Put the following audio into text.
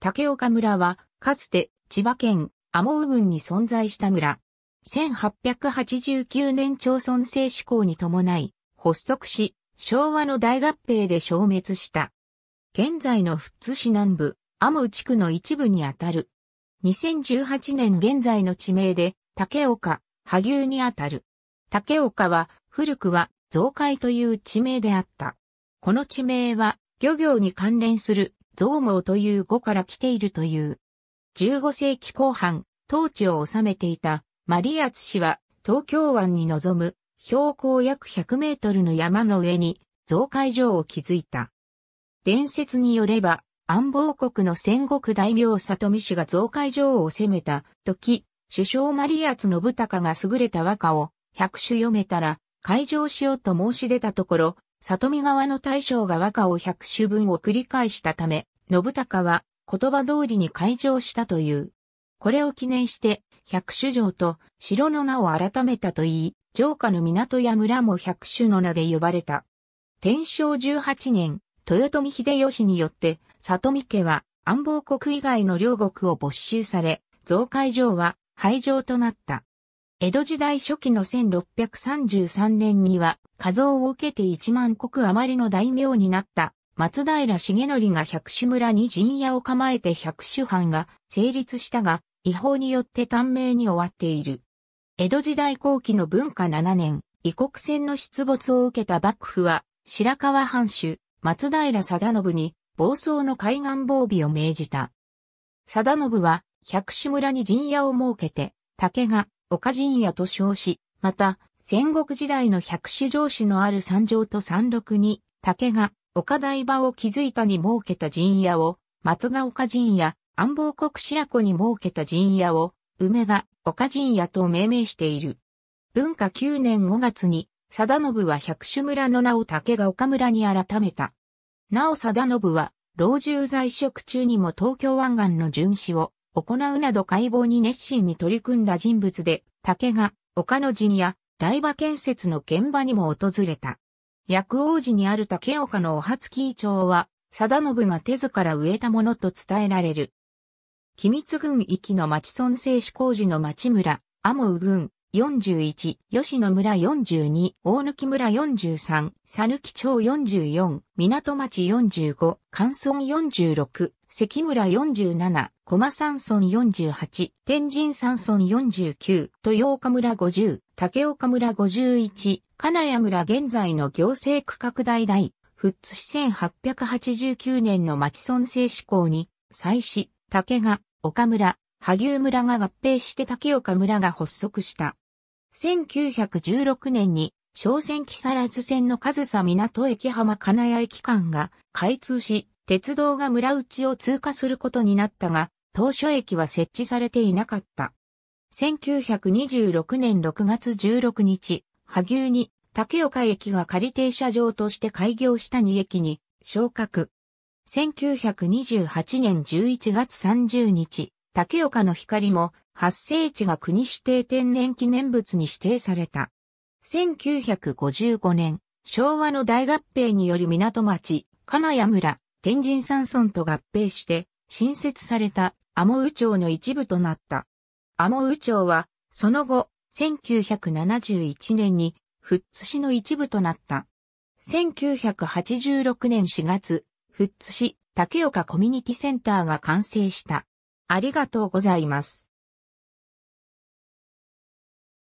竹岡村は、かつて千葉県天羽郡に存在した村。1889年町村制施行に伴い、発足し、昭和の大合併で消滅した。現在の富津市南部、天羽地区の一部にあたる。2018年現在の地名で、竹岡、萩生にあたる。竹岡は、古くは、増海という地名であった。この地名は、漁業に関連する増毛という語から来ているという。15世紀後半、統治を治めていたマリアツ氏は東京湾に臨む標高約100メートルの山の上に増改場を築いた。伝説によれば、安房国の戦国大名里見氏が増改場を攻めた時、首相マリアツ信孝が優れた和歌を百首読めたら、会場しようと申し出たところ、里見側の大将が和歌を百首分を繰り返したため、信孝は言葉通りに開場したという。これを記念して、百種城と城の名を改めたといい、城下の港や村も百種の名で呼ばれた。天正18年、豊臣秀吉によって、里見家は安房国以外の両国を没収され、増会城は廃城となった。江戸時代初期の1633年には、画像を受けて1万国余りの大名になった松平重則が百種村に陣屋を構えて百種藩が成立したが、違法によって短命に終わっている。江戸時代後期の文化7年、異国船の出没を受けた幕府は、白河藩主、松平定信に、暴走の海岸防備を命じた。定信は、百種村に陣屋を設けて、竹が、岡陣屋と称し、また、戦国時代の百種城市のある三条と三六に、竹が、岡台場を築いたに設けた陣屋を、松ヶ丘陣屋、安房国白子に設けた陣屋を、梅が岡陣屋と命名している。文化9年5月に、貞信は百種村の名を竹が岡村に改めた。なお貞信は、老中在職中にも東京湾岸の巡視を行うなど解剖に熱心に取り組んだ人物で、竹が丘の陣や台場建設の現場にも訪れた。薬王寺にある竹岡のお初木町は、貞信が手図から植えたものと伝えられる。君津郡域の町村製志工事の町村、阿毛郡41、吉野村42、大貫村43、佐抜町44、港町45、関村46、関村47、駒山村48、天神山村49、豊岡村50、竹岡村51、金谷村現在の行政区拡大大、富津市1889年の町村制施行に、祭祀、竹が、岡村、萩生村が合併して竹岡村が発足した。1916年に、小泉木更津線の上総港駅浜金谷駅間が開通し、鉄道が村内を通過することになったが、当初駅は設置されていなかった。1926年6月16日、萩生に竹岡駅が仮停車場として開業した2駅に昇格。1928年11月30日、竹岡の光も発生地が国指定天然記念物に指定された。1955年、昭和の大合併により港町、金谷村、天神山村と合併して、新設された天羽町の一部となった。天羽町は、その後、1971年に、富津市の一部となった。1986年4月、富津市竹岡コミュニティセンターが完成した。ありがとうございます。